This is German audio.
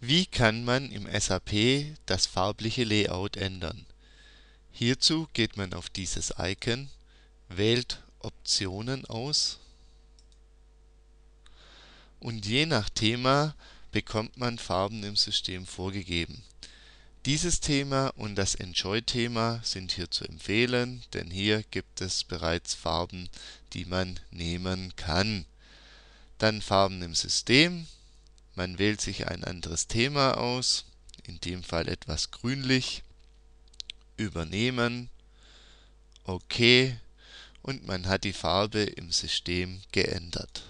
Wie kann man im SAP das farbliche Layout ändern? Hierzu geht man auf dieses Icon, wählt Optionen aus und je nach Thema bekommt man Farben im System vorgegeben. Dieses Thema und das Enjoy-Thema sind hier zu empfehlen, denn hier gibt es bereits Farben, die man nehmen kann. Dann Farben im System man wählt sich ein anderes Thema aus, in dem Fall etwas grünlich, übernehmen, OK und man hat die Farbe im System geändert